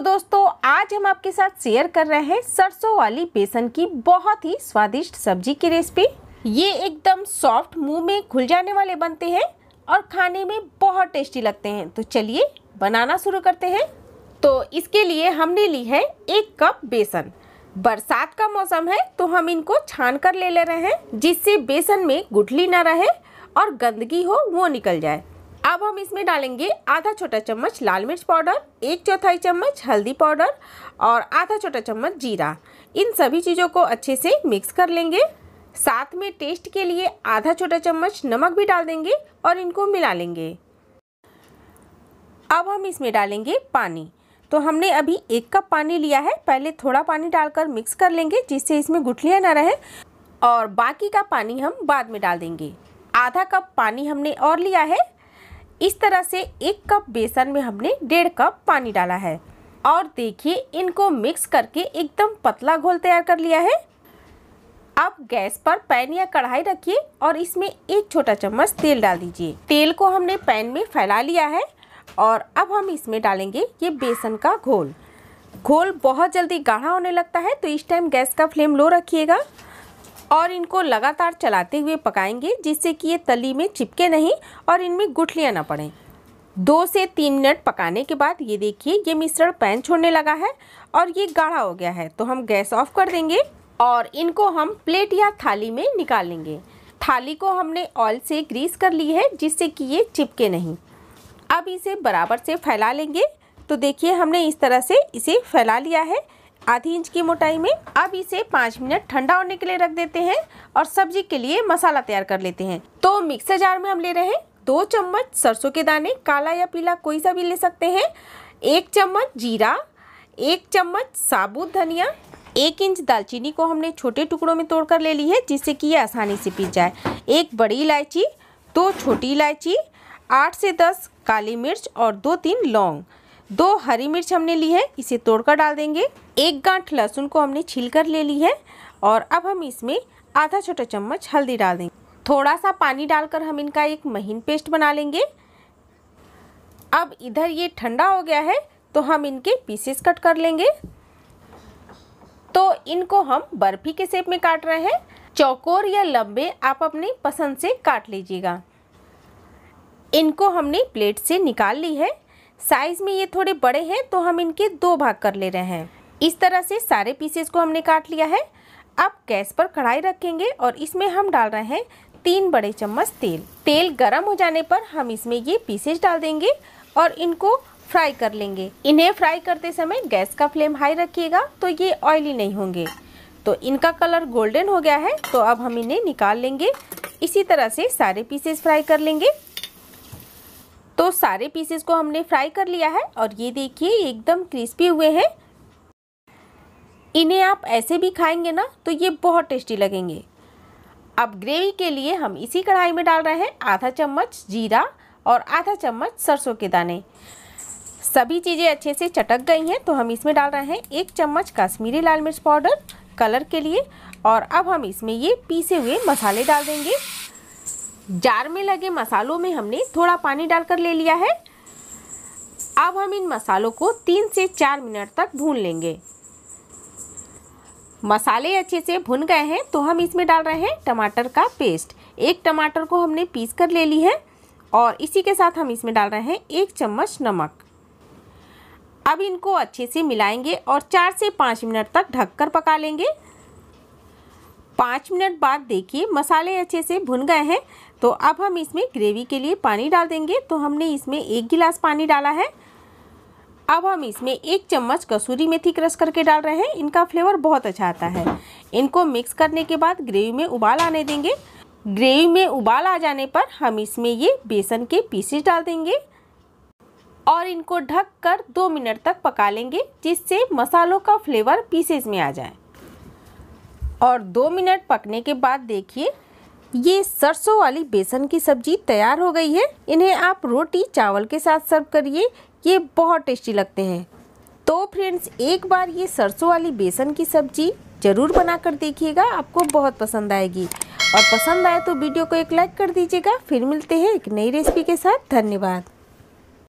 तो दोस्तों आज हम आपके साथ शेयर कर रहे हैं सरसों वाली बेसन की बहुत ही स्वादिष्ट सब्जी की रेसिपी ये एकदम सॉफ्ट मुंह में घुल जाने वाले बनते हैं और खाने में बहुत टेस्टी लगते हैं तो चलिए बनाना शुरू करते हैं तो इसके लिए हमने ली है एक कप बेसन बरसात का मौसम है तो हम इनको छान कर ले ले रहे हैं जिससे बेसन में गुठली ना रहे और गंदगी हो वो निकल जाए अब हम इसमें डालेंगे आधा छोटा चम्मच लाल मिर्च पाउडर एक चौथाई चम्मच हल्दी पाउडर और आधा छोटा चम्मच जीरा इन सभी चीज़ों को अच्छे से मिक्स कर लेंगे साथ में टेस्ट के लिए आधा छोटा चम्मच नमक भी डाल देंगे और इनको मिला लेंगे अब हम इसमें डालेंगे पानी तो हमने अभी एक कप पानी लिया है पहले थोड़ा पानी डालकर मिक्स कर लेंगे जिससे इसमें गुठलियाँ ना रहे और बाकी का पानी हम बाद में डाल देंगे आधा कप पानी हमने और लिया है इस तरह से एक कप बेसन में हमने डेढ़ कप पानी डाला है और देखिए इनको मिक्स करके एकदम पतला घोल तैयार कर लिया है अब गैस पर पैन या कढ़ाई रखिए और इसमें एक छोटा चम्मच तेल डाल दीजिए तेल को हमने पैन में फैला लिया है और अब हम इसमें डालेंगे ये बेसन का घोल घोल बहुत जल्दी गाढ़ा होने लगता है तो इस टाइम गैस का फ्लेम लो रखिएगा और इनको लगातार चलाते हुए पकाएंगे जिससे कि ये तली में चिपके नहीं और इनमें गुठलियाँ ना पड़ें दो से तीन मिनट पकाने के बाद ये देखिए ये मिश्रण पैन छोड़ने लगा है और ये गाढ़ा हो गया है तो हम गैस ऑफ कर देंगे और इनको हम प्लेट या थाली में निकाल लेंगे थाली को हमने ऑयल से ग्रीस कर ली है जिससे कि ये चिपके नहीं अब इसे बराबर से फैला लेंगे तो देखिए हमने इस तरह से इसे फैला लिया है आधी इंच की मोटाई में अब इसे पाँच मिनट ठंडा होने के लिए रख देते हैं और सब्जी के लिए मसाला तैयार कर लेते हैं तो मिक्सर जार में हम ले रहे हैं दो चम्मच सरसों के दाने काला या पीला कोई सा भी ले सकते हैं एक चम्मच जीरा एक चम्मच साबुत धनिया एक इंच दालचीनी को हमने छोटे टुकड़ों में तोड़कर ले ली है जिससे कि ये आसानी से पीस जाए एक बड़ी इलायची दो छोटी इलायची आठ से दस काली मिर्च और दो तीन लौंग दो हरी मिर्च हमने ली है इसे तोड़कर डाल देंगे एक गांठ लहसुन को हमने छील कर ले ली है और अब हम इसमें आधा छोटा चम्मच हल्दी डाल देंगे थोड़ा सा पानी डालकर हम इनका एक महीन पेस्ट बना लेंगे अब इधर ये ठंडा हो गया है तो हम इनके पीसेस कट कर लेंगे तो इनको हम बर्फ़ी के शेप में काट रहे हैं चौकोर या लंबे आप अपनी पसंद से काट लीजिएगा इनको हमने प्लेट से निकाल ली है साइज़ में ये थोड़े बड़े हैं तो हम इनके दो भाग कर ले रहे हैं इस तरह से सारे पीसेस को हमने काट लिया है अब गैस पर कढ़ाई रखेंगे और इसमें हम डाल रहे हैं तीन बड़े चम्मच तेल तेल गर्म हो जाने पर हम इसमें ये पीसेस डाल देंगे और इनको फ्राई कर लेंगे इन्हें फ्राई करते समय गैस का फ्लेम हाई रखिएगा तो ये ऑयली नहीं होंगे तो इनका कलर गोल्डन हो गया है तो अब हम इन्हें निकाल लेंगे इसी तरह से सारे पीसेस फ्राई कर लेंगे तो सारे पीसेस को हमने फ्राई कर लिया है और ये देखिए एकदम क्रिस्पी हुए हैं इन्हें आप ऐसे भी खाएंगे ना तो ये बहुत टेस्टी लगेंगे अब ग्रेवी के लिए हम इसी कढ़ाई में डाल रहे हैं आधा चम्मच जीरा और आधा चम्मच सरसों के दाने सभी चीज़ें अच्छे से चटक गई हैं तो हम इसमें डाल रहे हैं एक चम्मच कश्मीरी लाल मिर्च पाउडर कलर के लिए और अब हम इसमें ये पीसे हुए मसाले डाल देंगे जार में लगे मसालों में हमने थोड़ा पानी डालकर ले लिया है अब हम इन मसालों को तीन से चार मिनट तक भून लेंगे मसाले अच्छे से भुन गए हैं तो हम इसमें डाल रहे हैं टमाटर का पेस्ट एक टमाटर को हमने पीस कर ले ली है और इसी के साथ हम इसमें डाल रहे हैं एक चम्मच नमक अब इनको अच्छे से मिलाएंगे और चार से पाँच मिनट तक ढककर पका लेंगे पाँच मिनट बाद देखिए मसाले अच्छे से भुन गए हैं तो अब हम इसमें ग्रेवी के लिए पानी डाल देंगे तो हमने इसमें एक गिलास पानी डाला है अब हम इसमें एक चम्मच कसूरी मेथी क्रश करके डाल रहे हैं इनका फ्लेवर बहुत अच्छा आता है इनको मिक्स करने के बाद ग्रेवी में उबाल आने देंगे ग्रेवी में उबाल आ जाने पर हम इसमें ये बेसन के पीसेस डाल देंगे और इनको ढक कर दो मिनट तक पका लेंगे जिससे मसालों का फ्लेवर पीसेस में आ जाए और दो मिनट पकने के बाद देखिए ये सरसों वाली बेसन की सब्जी तैयार हो गई है इन्हें आप रोटी चावल के साथ सर्व करिए ये बहुत टेस्टी लगते हैं तो फ्रेंड्स एक बार ये सरसों वाली बेसन की सब्जी ज़रूर बनाकर देखिएगा आपको बहुत पसंद आएगी और पसंद आए तो वीडियो को एक लाइक कर दीजिएगा फिर मिलते हैं एक नई रेसिपी के साथ धन्यवाद